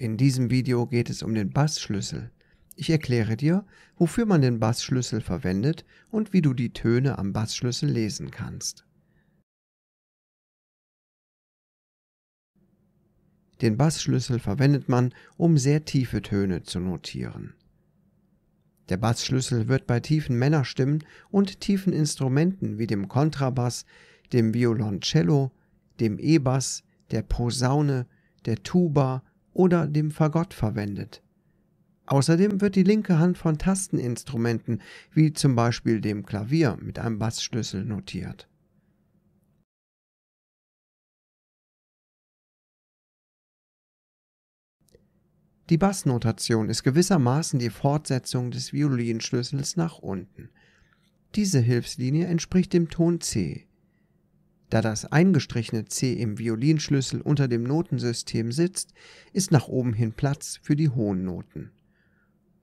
In diesem Video geht es um den Bassschlüssel. Ich erkläre dir, wofür man den Bassschlüssel verwendet und wie du die Töne am Bassschlüssel lesen kannst. Den Bassschlüssel verwendet man, um sehr tiefe Töne zu notieren. Der Bassschlüssel wird bei tiefen Männerstimmen und tiefen Instrumenten wie dem Kontrabass, dem Violoncello, dem E-Bass, der Posaune, der Tuba oder dem Fagott verwendet. Außerdem wird die linke Hand von Tasteninstrumenten wie zum Beispiel dem Klavier mit einem Bassschlüssel notiert. Die Bassnotation ist gewissermaßen die Fortsetzung des Violinschlüssels nach unten. Diese Hilfslinie entspricht dem Ton C. Da das eingestrichene C im Violinschlüssel unter dem Notensystem sitzt, ist nach oben hin Platz für die hohen Noten.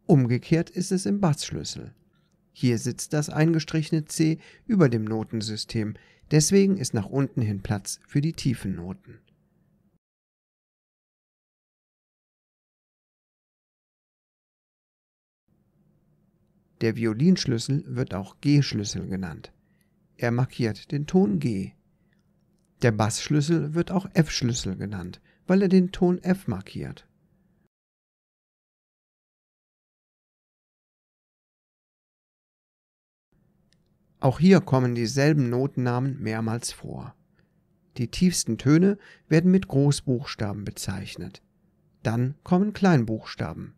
Umgekehrt ist es im Bassschlüssel. Hier sitzt das eingestrichene C über dem Notensystem, deswegen ist nach unten hin Platz für die tiefen Noten. Der Violinschlüssel wird auch G-Schlüssel genannt. Er markiert den Ton G. Der Bassschlüssel wird auch F-Schlüssel genannt, weil er den Ton F markiert. Auch hier kommen dieselben Notennamen mehrmals vor. Die tiefsten Töne werden mit Großbuchstaben bezeichnet. Dann kommen Kleinbuchstaben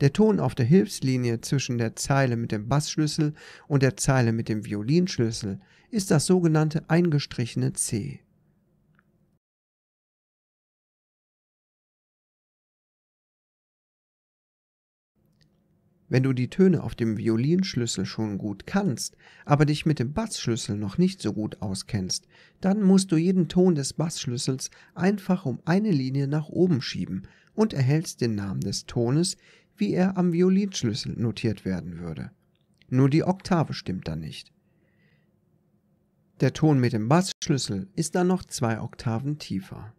der Ton auf der Hilfslinie zwischen der Zeile mit dem Bassschlüssel und der Zeile mit dem Violinschlüssel ist das sogenannte eingestrichene C. Wenn du die Töne auf dem Violinschlüssel schon gut kannst, aber dich mit dem Bassschlüssel noch nicht so gut auskennst, dann musst du jeden Ton des Bassschlüssels einfach um eine Linie nach oben schieben und erhältst den Namen des Tones, wie er am Violinschlüssel notiert werden würde. Nur die Oktave stimmt da nicht. Der Ton mit dem Bassschlüssel ist dann noch zwei Oktaven tiefer.